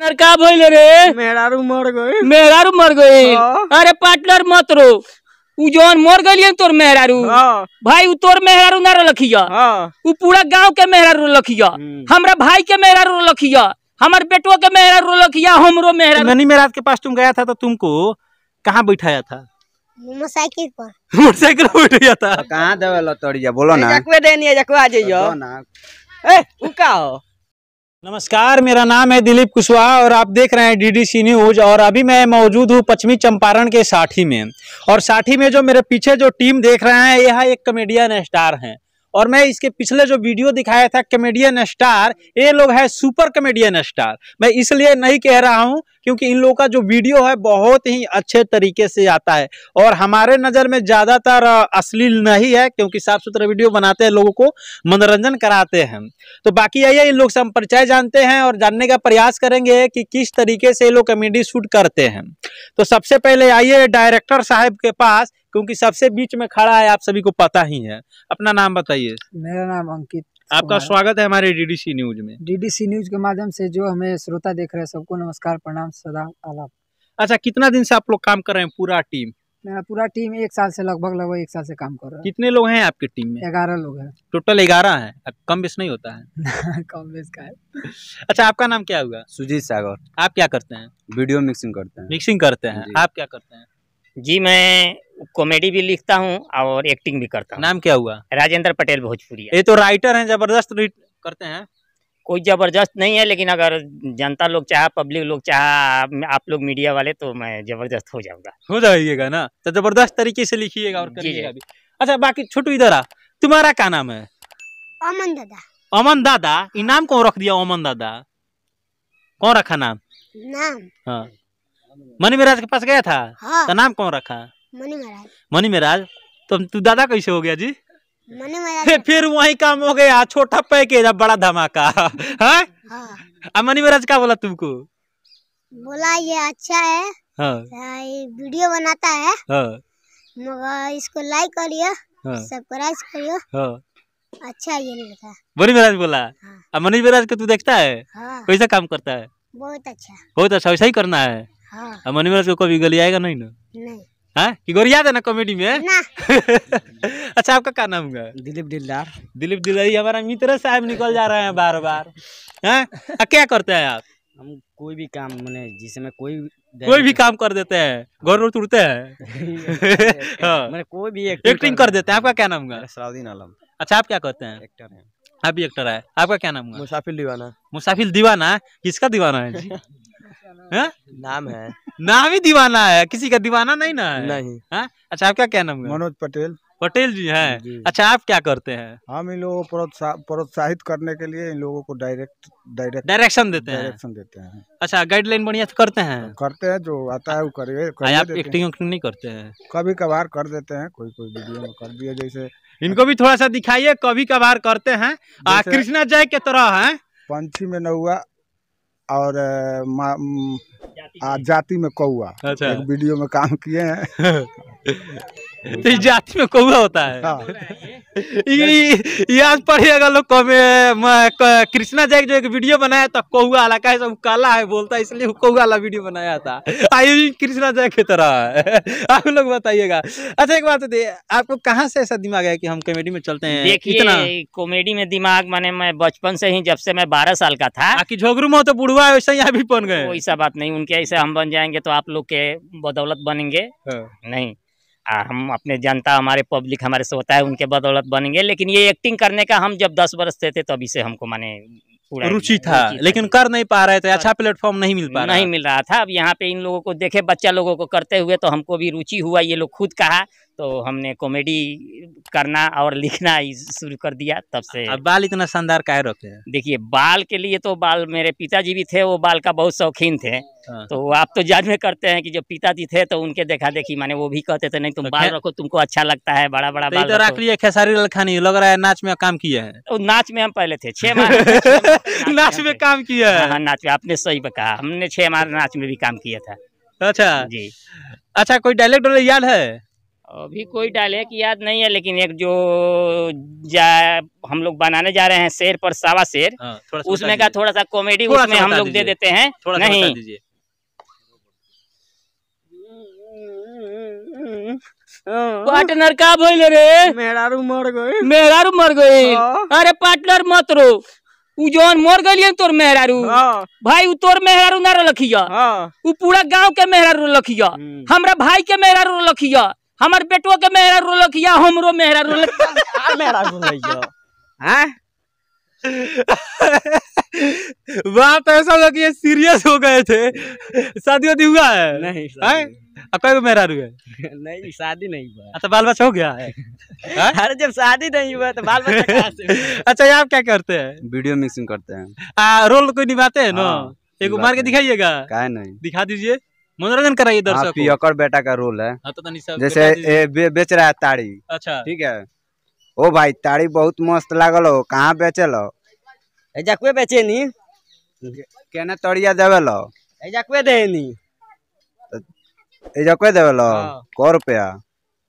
Partner का भइल रे मेरा रु मर गई रु मर गई हाँ। अरे पार्टनर मत रो उ जोन मर गई तोर मेहरारू हाँ। भाई उ तोर मेहरारू ना रखिया उ हाँ। पूरा गांव के मेहरारू रखिया हम्म। हमरा भाई के मेहरारू रखिया हमर बेटो के मेहरारू रखिया हमरो मेहरा ननी मेहराज के पास तुम गया था तो तुमको कहां बिठाया था मोटरसाइकिल पर मोटरसाइकिल पर बैठाया था कहाँ देवल तोड़िया बोलो ना जकवे देनी जकवा जइयो ए उ का हो नमस्कार मेरा नाम है दिलीप कुशवाहा और आप देख रहे हैं डीडीसी न्यूज और अभी मैं मौजूद हूँ पश्चिमी चंपारण के साठी में और साठी में जो मेरे पीछे जो टीम देख रहे हैं यह एक कमेडियन स्टार हैं और मैं इसके पिछले जो वीडियो दिखाया था कमेडियन स्टार ये लोग है सुपर कमेडियन स्टार मैं इसलिए नहीं कह रहा हूँ क्योंकि इन लोगों का जो वीडियो है बहुत ही अच्छे तरीके से आता है और हमारे नज़र में ज़्यादातर अश्लील नहीं है क्योंकि साफ सुथरे वीडियो बनाते हैं लोगों को मनोरंजन कराते हैं तो बाकी आइए इन लोग से हम परिचय जानते हैं और जानने का प्रयास करेंगे कि किस तरीके से ये लोग कॉमेडी शूट करते हैं तो सबसे पहले आइए डायरेक्टर साहब के पास क्योंकि सबसे बीच में खड़ा है आप सभी को पता ही है अपना नाम बताइए मेरा नाम अंकित आपका स्वागत है हमारे डीडीसी न्यूज में डीडीसी न्यूज के माध्यम से जो हमें श्रोता देख रहे हैं सबको नमस्कार प्रणाम सदा आलाप अच्छा कितना दिन से आप लोग काम कर रहे हैं पूरा टीम मेरा पूरा टीम एक साल से लगभग लगभग एक साल से काम कर रहा है कितने लोग हैं आपकी टीम में ग्यारह लोग हैं टोटल ग्यारह है कम बेस नहीं होता है कम बेस का है अच्छा आपका नाम क्या हुआ सुजीत सागर आप क्या करते हैं वीडियो मिक्सिंग करते हैं मिक्सिंग करते हैं आप क्या करते हैं जी मैं कॉमेडी भी लिखता हूँ और एक्टिंग भी करता हूँ नाम क्या हुआ राजेंद्र पटेल भोजपुरी ये तो राइटर हैं जबरदस्त करते हैं कोई जबरदस्त नहीं है लेकिन अगर जनता लोग चाहे पब्लिक लोग चाहे आप लोग मीडिया वाले तो मैं जबरदस्त हो जाऊंगा हो जाइएगा ना तो जबरदस्त तरीके से लिखिएगा और करिएगा भी अच्छा बाकी छोटू इधर आ तुम्हारा क्या नाम है अमन दादा अमन दादा ये नाम कौन रख दिया अमन दादा कौन रखा नाम नाम हाँ मनी महाराज के पास गया था हाँ। तो नाम कौन रखा मनी महाराज तो तू दादा कैसे हो गया जी मनी फिर वही काम हो गया छोटा पैकेज अब बड़ा धमाका है हाँ।, हाँ। मनी महाराज क्या बोला तुमको बोला ये अच्छा है हाँ।, हाँ वीडियो बनाता है हाँ। इसको लाइक करियो हाँ। सब्सक्राइब करियो हाँ। अच्छा ये मनी महाराज बोला हाँ। मनी महाराज को तू देखता है हाँ। कैसा हाँ। काम करता है बहुत अच्छा बहुत अच्छा वैसा ही करना है मनी महाराज को कभी गली आएगा नहीं ना नहीं हाँ कि गोरिया देना कॉमेडी में ना। अच्छा आपका क्या नाम हुआ दिलीप दिलदार दिलीप दिलदार हमारा मित्र साहब निकल जा रहे हैं बार बार हैं हाँ? क्या करते हैं आप हम कोई भी काम मैंने जिसमें कोई कोई भी काम कर देते हैं घर रोड उड़ते हैं हाँ। मैंने कोई भी एक्टिंग, कर, देते हैं आपका क्या नाम हुआ सलाउद्दीन आलम अच्छा आप क्या करते हैं एक्टर हैं आप भी एक्टर है आपका क्या नाम हुआ मुसाफिर दीवाना मुसाफिर दीवाना किसका दीवाना है जी है? नाम है नाम ही दीवाना है किसी का दीवाना नहीं ना है नहीं है? अच्छा आपका क्या नाम है मनोज पटेल पटेल जी हैं अच्छा आप क्या करते हैं हम इन लोगों को प्रोत्साहित करने के लिए इन लोगों को डायरेक्ट डायरेक्ट डायरेक्शन देते हैं डायरेक्शन देते हैं अच्छा गाइडलाइन बढ़िया करते हैं करते हैं जो आता है वो करिए हाँ, आप एक्टिंग नहीं करते हैं कभी कभार कर देते हैं कोई कोई वीडियो में कर दिया जैसे इनको भी थोड़ा सा दिखाइए कभी कभार करते हैं कृष्णा जय के तरह है पंछी में नौआ और जाति में कौआ अच्छा एक वीडियो में काम किए हैं तो जाति में कौआ होता है हाँ। याद अगर लोग कृष्णा जैक जो एक वीडियो बनाया था कौआ वाला कहे सब काला है बोलता इसलिए कौआ वाला वीडियो बनाया था आई कृष्णा जैक की तरह आप लोग बताइएगा अच्छा एक बात दे आपको कहाँ से ऐसा दिमाग है कि हम कॉमेडी में चलते हैं देखिए कॉमेडी में दिमाग मैंने मैं बचपन से ही जब से मैं बारह साल का था कि झोगरू में तो बुढ़वा वैसे यहाँ भी बन गए ऐसा बात नहीं उनके ऐसे हम बन जाएंगे तो आप लोग के बदौलत बनेंगे हाँ। नहीं आ हम अपने जनता हमारे पब्लिक हमारे से होता है उनके बदौलत बनेंगे लेकिन ये एक्टिंग करने का हम जब दस बरस थे, थे तभी तो से हमको माने रुचि था लेकिन कर नहीं पा रहे थे तो अच्छा प्लेटफॉर्म नहीं मिल पा नहीं मिल रहा था अब यहाँ पे इन लोगों को देखे बच्चा लोगों को करते हुए तो हमको भी रुचि हुआ ये लोग खुद कहा तो हमने कॉमेडी करना और लिखना शुरू कर दिया तब से अब बाल इतना शानदार का रखे देखिए बाल के लिए तो बाल मेरे पिताजी भी थे वो बाल का बहुत शौकीन थे हाँ। तो आप तो जज में करते हैं कि जो पिताजी थे तो उनके देखा देखी माने वो भी कहते थे नहीं तुम तो बाल रखो तुमको अच्छा लगता है बड़ा बड़ा तो बाल तो रख लिया खेसारी लखानी लग रहा है नाच में काम किया है नाच में हम पहले थे छह महीने नाच, में काम किया है हाँ, हाँ नाच आपने सही कहा हमने छह माह नाच में भी काम किया था अच्छा जी अच्छा कोई डायलेक्ट याद है अभी कोई डायलेक्ट याद नहीं है लेकिन एक जो जा हम लोग बनाने जा रहे हैं शेर पर सावा शेर हाँ, उसमें का थोड़ा सा कॉमेडी उसमें हम लोग दे देते हैं नहीं पार्टनर का भइल रे मेहरारू मर गई मेहरारू मर गई हाँ। अरे पार्टनर मत रो जोन मोर गलियन तोर मेहरारू हाँ। भाई उ तोर मेहरारू ना रखिया हाँ। उ पूरा गांव के मेहरारू रखिया हम्म। हमरा भाई के मेहरारू रखिया हमर बेटो के मेहरारू रखिया हमरो मेहरारू मेहरारू हैं बात ऐसा लगा सीरियस हो गए थे शादी वादी हुआ है नहीं है? हाँ? अकई को मेरा हुआ नहीं शादी नहीं हुआ अच्छा बाल बच्चा हो गया है हाँ? अरे जब शादी नहीं हुआ तो बाल बच्चा अच्छा आप क्या करते हैं वीडियो मिक्सिंग करते हैं आ, रोल कोई निभाते हैं ना हाँ, एक मार के दिखाइएगा क्या नहीं दिखा दीजिए मनोरंजन कराइए हाँ, दर्शक पियकर बेटा का रोल है तो जैसे बे, बेच रहा है ताड़ी अच्छा ठीक है ओ भाई ताड़ी बहुत मस्त लागल हो कहाँ बेचे लो एजाकुए बेचे नी केना तोड़िया देवे लो एजाकुए देनी ऐजा कह देवे लो हाँ। रुपया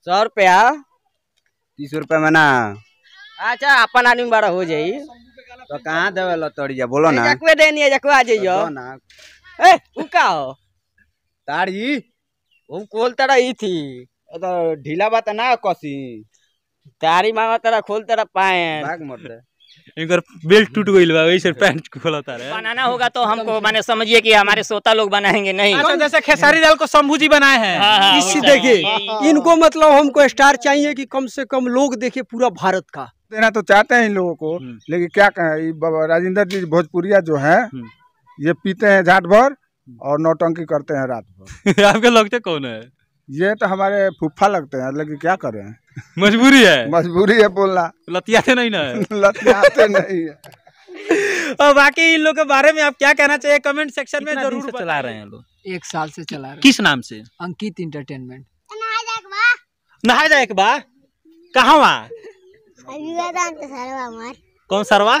सौ रुपया तीस रुपया में ना अच्छा अपन आदमी बड़ा हो जाई तो कहाँ देवे लो तोड़िया बोलो ना जकवे देनी है जकवा जाइयो तो ना ए उ हो ताड़ी हम कोल तड़ा ई थी तो ढीला बात ना कसी तारी मांगा तेरा खोल तेरा पाए भाग मर दे इनकर बेल्ट टूट गई बा वही से पैंट खोलता रहे बनाना होगा तो हमको माने समझिए कि हमारे सोता लोग बनाएंगे नहीं अच्छा जैसे खेसारी दाल को शंभूजी बनाए हैं हाँ, हाँ, इस हाँ। देखिए इनको मतलब हमको स्टार चाहिए कि कम से कम लोग देखे पूरा भारत का देना तो चाहते हैं इन लोगों को हम्म। लेकिन क्या कहें राजेंद्र जी भोजपुरिया जो है हम्म। ये पीते हैं झाट भर हम्म। और नौटंकी करते हैं रात भर आपके लगते कौन है ये तो हमारे फुफा लगते हैं लेकिन क्या करें मजबूरी है मजबूरी है बोलना लतियाते नहीं ना लतियाते नहीं है और बाकी इन लोग के बारे में आप क्या कहना चाहिए कमेंट सेक्शन में जरूर से चला रहे हैं लोग एक साल से चला रहे किस नाम से अंकित इंटरटेनमेंट नहा जाए एक बार कहाँ वहाँ कौन सरवा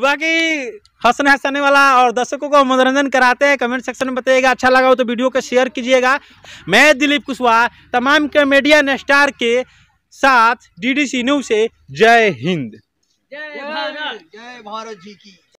बाकी हंसने हसने वाला और दर्शकों को मनोरंजन कराते हैं कमेंट सेक्शन में बताइएगा अच्छा लगा हो तो वीडियो को शेयर कीजिएगा मैं दिलीप कुशवाहा तमाम कॉमेडियन स्टार के साथ डीडीसी न्यूज से जय हिंद जय भारत जय भारत जी की